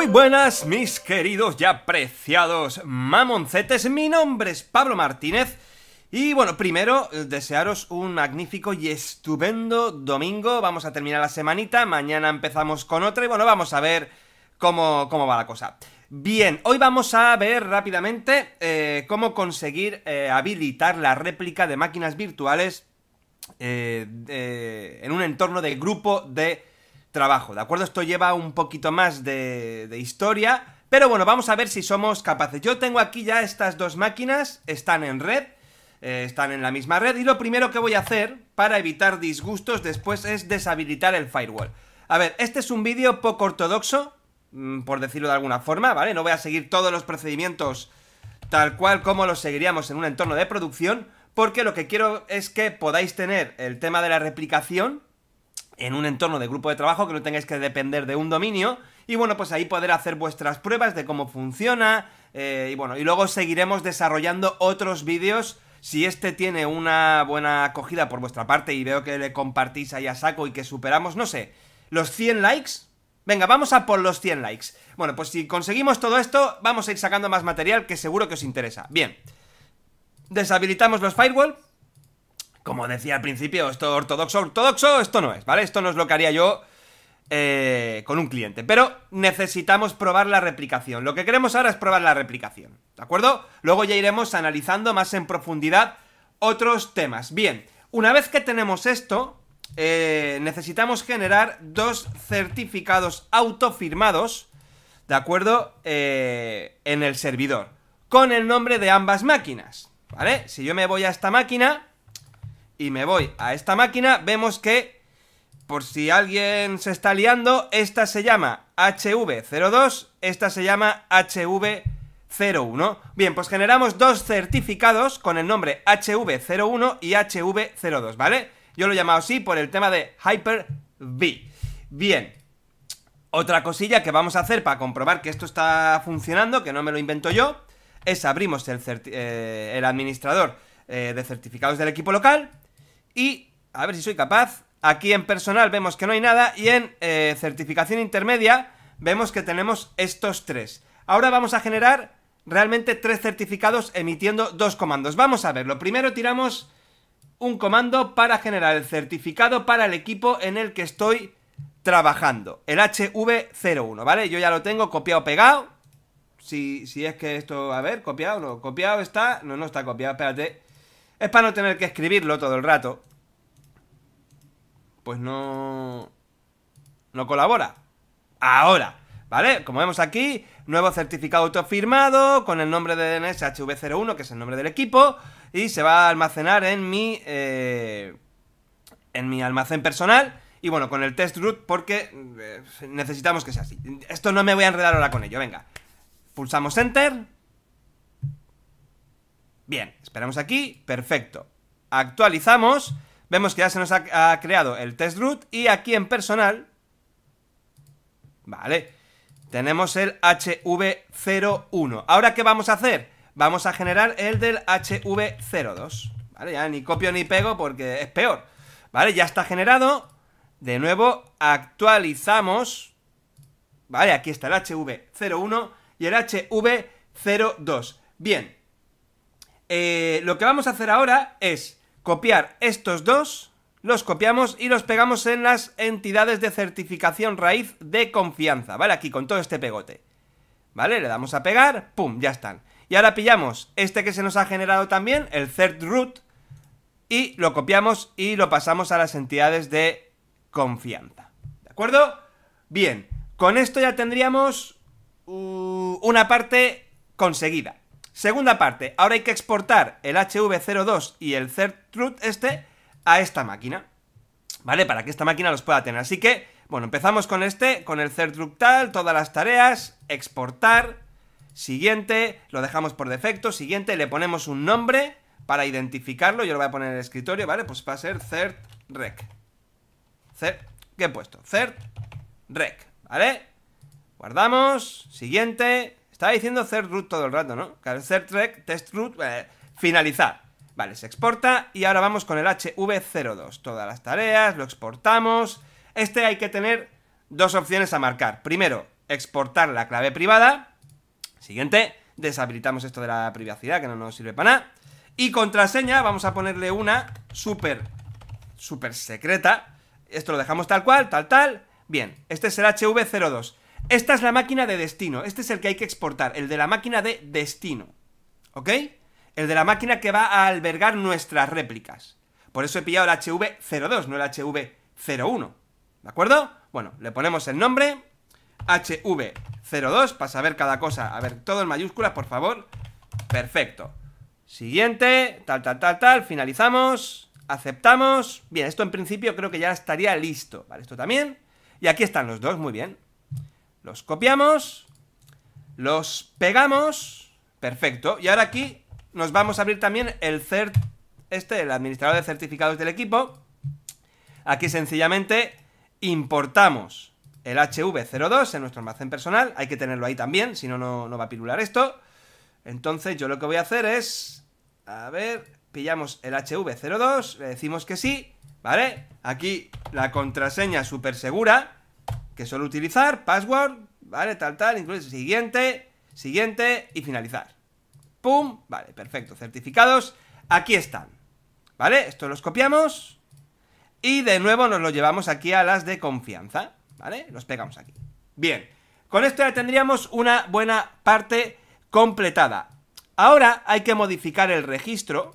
Muy buenas mis queridos y apreciados mamoncetes, mi nombre es Pablo Martínez y bueno, primero eh, desearos un magnífico y estupendo domingo, vamos a terminar la semanita, mañana empezamos con otra y bueno, vamos a ver cómo, va la cosa. Bien, hoy vamos a ver rápidamente eh, cómo conseguir eh, habilitar la réplica de máquinas virtuales en un entorno de grupo de trabajo, ¿de acuerdo? Esto lleva un poquito más de, de historia, pero bueno, vamos a ver si somos capaces. Yo tengo aquí ya estas dos máquinas, están en red, eh, están en la misma red, y lo primero que voy a hacer para evitar disgustos después es deshabilitar el firewall. A ver, este es un vídeo poco ortodoxo, mm, por decirlo de alguna forma, ¿vale? No voy a seguir todos los procedimientos tal cual como los seguiríamos en un entorno de producción, porque lo que quiero es que podáis tener el tema de la replicación en un entorno de grupo de trabajo que no tengáis que depender de un dominio y bueno, pues ahí poder hacer vuestras pruebas de cómo funciona eh, y bueno, y luego seguiremos desarrollando otros vídeos si este tiene una buena acogida por vuestra parte y veo que le compartís ahí a saco y que superamos, no sé, los 100 likes. Venga, vamos a por los 100 likes. Bueno, pues si conseguimos todo esto, vamos a ir sacando más material que seguro que os interesa. Bien. Deshabilitamos los firewall como decía al principio, esto ortodoxo, ortodoxo, esto no es, ¿vale? Esto no es lo que haría yo eh, con un cliente. Pero necesitamos probar la replicación. Lo que queremos ahora es probar la replicación, ¿de acuerdo? Luego ya iremos analizando más en profundidad otros temas. Bien, una vez que tenemos esto, eh, necesitamos generar dos certificados autofirmados, ¿de acuerdo? Eh, en el servidor, con el nombre de ambas máquinas, ¿vale? Si yo me voy a esta máquina y me voy a esta máquina, vemos que, por si alguien se está liando, esta se llama HV02, esta se llama HV01. Bien, pues generamos dos certificados con el nombre HV01 y HV02, ¿vale? Yo lo he llamado así por el tema de Hyper-V. Bien, otra cosilla que vamos a hacer para comprobar que esto está funcionando, que no me lo invento yo, es abrimos el, eh, administrador eh, de certificados del equipo local y, a ver si soy capaz, aquí en personal vemos que no hay nada y en eh, certificación intermedia vemos que tenemos estos tres. Ahora vamos a generar realmente tres certificados emitiendo dos comandos. Vamos a verlo. Primero tiramos un comando para generar el certificado para el equipo en el que estoy trabajando. El HV01, ¿vale? Yo ya lo tengo copiado, pegado. Si, si es que esto... A ver, copiado, no. Copiado está... No, no está copiado, espérate. Es para no tener que escribirlo todo el rato. Pues no... No colabora. Ahora. ¿Vale? Como vemos aquí, nuevo certificado autofirmado con el nombre de DNS 01 que es el nombre del equipo, y se va a almacenar en mi, eh, en mi almacén personal. Y bueno, con el test root porque eh, necesitamos que sea así. Esto no me voy a enredar ahora con ello, venga. Pulsamos Enter. Bien, esperamos aquí, perfecto. Actualizamos, vemos que ya se nos ha, creado el test root y aquí en personal, vale, tenemos el HV01. ¿Ahora qué vamos a hacer? Vamos a generar el del HV02, ¿vale? Ya ni copio ni pego porque es peor, ¿vale? Ya está generado, de nuevo actualizamos, ¿vale? Aquí está el HV01 y el HV02. Bien, eh, lo que vamos a hacer ahora es copiar estos dos, los copiamos y los pegamos en las entidades de certificación raíz de confianza, ¿vale? Aquí con todo este pegote. ¿Vale? Le damos a pegar, ¡pum! Ya están. Y ahora pillamos este que se nos ha generado también, el cert root, y lo copiamos y lo pasamos a las entidades de confianza. ¿De acuerdo? Bien, con esto ya tendríamos uh, una parte conseguida. Segunda parte, ahora hay que exportar el HV02 y el Truth este a esta máquina, ¿vale? Para que esta máquina los pueda tener. Así que, bueno, empezamos con este, con el Certruth tal, todas las tareas, exportar, siguiente, lo dejamos por defecto, siguiente, le ponemos un nombre para identificarlo, yo lo voy a poner en el escritorio, ¿vale? Pues va a ser CertRec. ¿qué he puesto? CertRec, ¿vale? Guardamos, siguiente, estaba diciendo hacer root todo el rato, ¿no? Claro, test root, eh, finalizar. Vale, se exporta y ahora vamos con el HV02. Todas las tareas, lo exportamos. Este hay que tener dos opciones a marcar. Primero, exportar la clave privada. Siguiente, deshabilitamos esto de la privacidad que no nos sirve para nada. Y contraseña, vamos a ponerle una súper, súper secreta. Esto lo dejamos tal cual, tal, tal. Bien, este es el HV02. Esta es la máquina de destino. Este es el que hay que exportar. El de la máquina de destino. ¿Ok? El de la máquina que va a albergar nuestras réplicas. Por eso he pillado el HV02, no el HV01. ¿De acuerdo? Bueno, le ponemos el nombre. HV02 para saber cada cosa. A ver, todo en mayúsculas, por favor. Perfecto. Siguiente. Tal, tal, tal, tal. Finalizamos. Aceptamos. Bien, esto en principio creo que ya estaría listo. Vale, esto también. Y aquí están los dos, muy bien. Los copiamos. Los pegamos. Perfecto. Y ahora aquí nos vamos a abrir también el CERT, este, el administrador de certificados del equipo. Aquí sencillamente importamos el HV02 en nuestro almacén personal. Hay que tenerlo ahí también, si no, no va a pilular esto. Entonces yo lo que voy a hacer es... A ver, pillamos el HV02, le decimos que sí, ¿vale? Aquí la contraseña súper segura que suelo utilizar, password, ¿vale? Tal, tal, incluso siguiente, siguiente y finalizar. ¡Pum! Vale, perfecto. Certificados, aquí están. ¿Vale? Esto los copiamos y de nuevo nos lo llevamos aquí a las de confianza, ¿vale? Los pegamos aquí. Bien, con esto ya tendríamos una buena parte completada. Ahora hay que modificar el registro,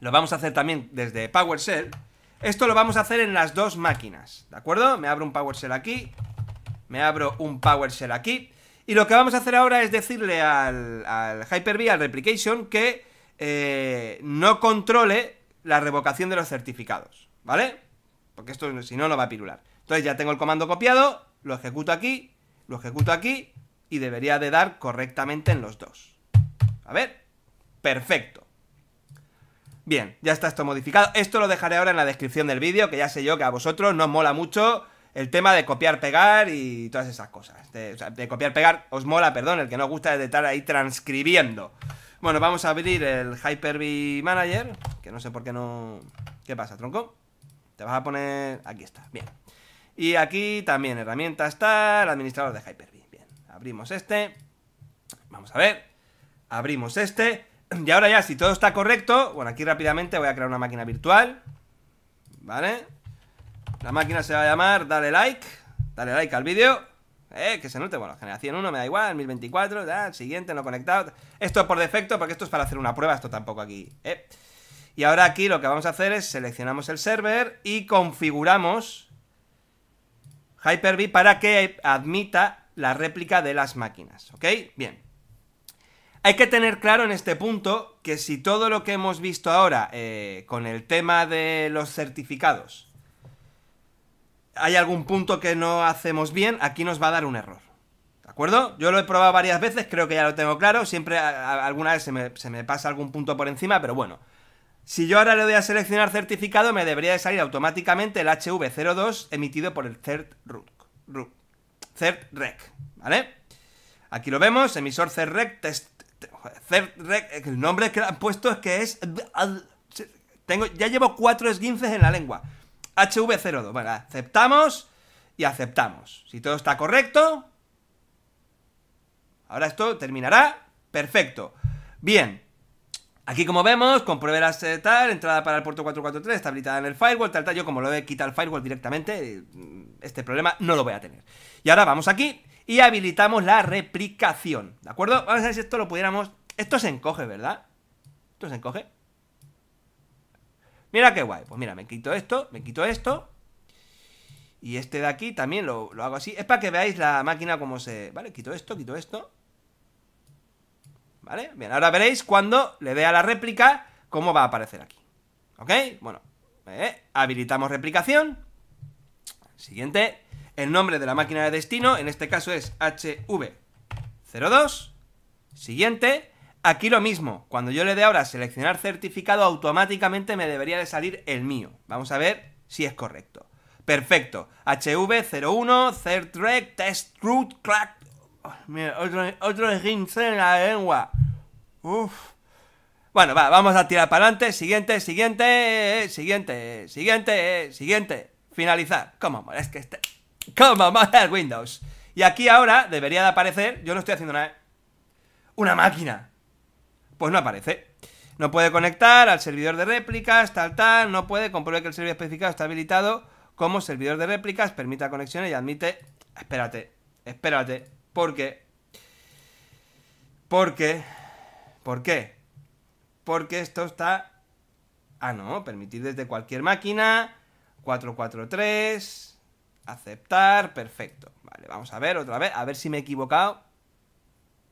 lo vamos a hacer también desde PowerShell, esto lo vamos a hacer en las dos máquinas, ¿de acuerdo? Me abro un PowerShell aquí, me abro un PowerShell aquí, y lo que vamos a hacer ahora es decirle al, Hyper-V, al Replication, que eh, no controle la revocación de los certificados, ¿vale? Porque esto, si no, lo va a pirular. Entonces ya tengo el comando copiado, lo ejecuto aquí, lo ejecuto aquí, y debería de dar correctamente en los dos. A ver, perfecto. Bien, ya está esto modificado. Esto lo dejaré ahora en la descripción del vídeo, que ya sé yo que a vosotros no os mola mucho el tema de copiar, pegar y todas esas cosas. De, o sea, de copiar, pegar, os mola, perdón, el que no os gusta es de estar ahí transcribiendo. Bueno, vamos a abrir el Hyper-V Manager, que no sé por qué no... ¿Qué pasa, tronco? Te vas a poner... Aquí está, bien. Y aquí también herramientas El administrador de Hyper-V. Bien, abrimos este. Vamos a ver. Abrimos este. Y ahora ya, si todo está correcto, bueno, aquí rápidamente voy a crear una máquina virtual, ¿vale? La máquina se va a llamar dale like, dale like al vídeo, eh, que se note, bueno, generación 1 me da igual, 1024, ya, siguiente, no conectado. Esto es por defecto, porque esto es para hacer una prueba, esto tampoco aquí, eh. Y ahora aquí lo que vamos a hacer es seleccionamos el server y configuramos Hyper-V para que admita la réplica de las máquinas, ¿ok? Bien, hay que tener claro en este punto que si todo lo que hemos visto ahora eh, con el tema de los certificados hay algún punto que no hacemos bien, aquí nos va a dar un error. ¿De acuerdo? Yo lo he probado varias veces, creo que ya lo tengo claro. Siempre alguna vez se me, pasa algún punto por encima, pero bueno. Si yo ahora le doy a seleccionar certificado, me debería de salir automáticamente el HV02 emitido por el cert root, CERT-REC, ¿vale? Aquí lo vemos, emisor CERT-REC, test el nombre que han puesto es que es. Tengo, ya llevo cuatro esguinces en la lengua. HV02. Bueno, aceptamos y aceptamos. Si todo está correcto. Ahora esto terminará. Perfecto. Bien. Aquí como vemos, compruebe eh, la tal, entrada para el puerto 443, está habilitada en el firewall, tal, tal. Yo como lo he quitado el firewall directamente, eh, este problema no lo voy a tener. Y ahora vamos aquí y habilitamos la replicación, ¿de acuerdo? Vamos a ver si esto lo pudiéramos... Esto se encoge, ¿verdad? Esto se encoge. Mira qué guay. Pues mira, me quito esto, me quito esto. Y este de aquí también lo, hago así. Es para que veáis la máquina cómo se... Vale, quito esto, quito esto. ¿Vale? Bien, ahora veréis cuando le dé a la réplica cómo va a aparecer aquí. ¿Ok? Bueno, eh, habilitamos replicación. Siguiente el nombre de la máquina de destino, en este caso es HV02. Siguiente. Aquí lo mismo, cuando yo le dé ahora seleccionar certificado, automáticamente me debería de salir el mío. Vamos a ver si es correcto. Perfecto. HV01, Certrec, Test Root, Crack. Oh, mira, otro, otro en la lengua. Uf. Bueno, va, vamos a tirar para adelante. Siguiente, siguiente, siguiente, siguiente, siguiente. Finalizar. ¿Cómo? Es que este, como Model Windows. Y aquí ahora debería de aparecer, yo no estoy haciendo nada, una máquina. Pues no aparece. No puede conectar al servidor de réplicas, tal, tal. No puede comprobar que el servidor especificado está habilitado como servidor de réplicas. Permita conexiones y admite... Espérate, espérate. ¿Por qué? ¿Por qué? ¿Por qué? Porque esto está... Ah, no, permitir desde cualquier máquina. 443... Aceptar, perfecto. Vale, vamos a ver otra vez, a ver si me he equivocado.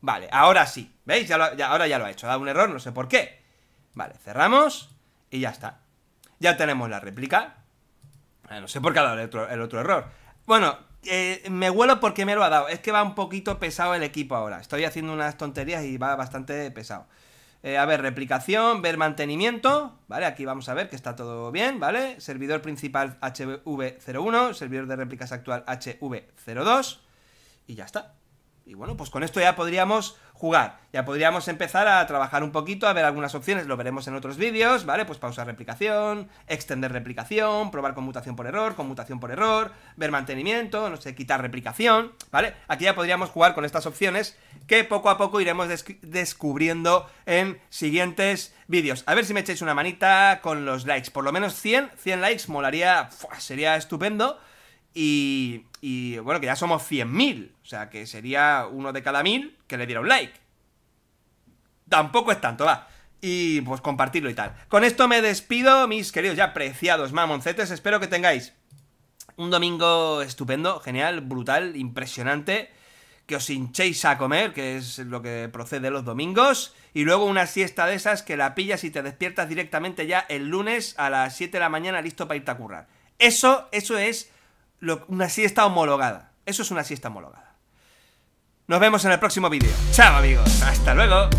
Vale, ahora sí. ¿Veis? ahora ya lo ha hecho. Ha dado un error, no sé por qué. Vale, cerramos y ya está. Ya tenemos la réplica. no sé por qué ha dado el otro, error. Bueno, eh, me huelo porque me lo ha dado. Es que va un poquito pesado el equipo ahora. Estoy haciendo unas tonterías y va bastante pesado. Eh, a ver, replicación, ver mantenimiento, ¿vale? Aquí vamos a ver que está todo bien, ¿vale? Servidor principal HV01, servidor de réplicas actual HV02 y ya está. Y bueno, pues con esto ya podríamos jugar, ya podríamos empezar a trabajar un poquito, a ver algunas opciones, lo veremos en otros vídeos, ¿vale? Pues pausar replicación, extender replicación, probar conmutación por error, conmutación por error, ver mantenimiento, no sé, quitar replicación, ¿vale? Aquí ya podríamos jugar con estas opciones que poco a poco iremos descubriendo en siguientes vídeos. A ver si me echéis una manita con los likes, por lo menos 100, 100 likes molaría, sería estupendo. Y, bueno, que ya somos 100.000. O sea, que sería uno de cada mil que le diera un like. Tampoco es tanto, va y pues compartirlo y tal. Con esto me despido, mis queridos ya apreciados mamoncetes. Espero que tengáis un domingo estupendo, genial, brutal, impresionante. Que os hinchéis a comer, que es lo que procede los domingos. Y luego una siesta de esas que la pillas y te despiertas directamente ya el lunes a las 7 de la mañana listo para irte a currar. Eso, eso es una siesta homologada. Eso es una siesta homologada. Nos vemos en el próximo vídeo. Chao amigos, hasta luego.